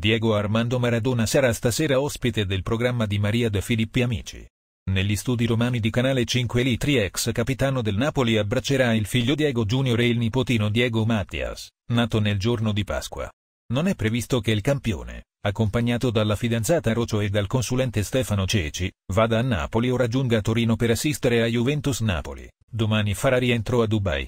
Diego Armando Maradona sarà stasera ospite del programma di Maria De Filippi Amici. Negli studi romani di Canale 5 Litri ex capitano del Napoli abbraccerà il figlio Diego Junior e il nipotino Diego Mattias, nato nel giorno di Pasqua. Non è previsto che il campione, accompagnato dalla fidanzata Rocio e dal consulente Stefano Ceci, vada a Napoli o raggiunga Torino per assistere a Juventus Napoli. Domani farà rientro a Dubai.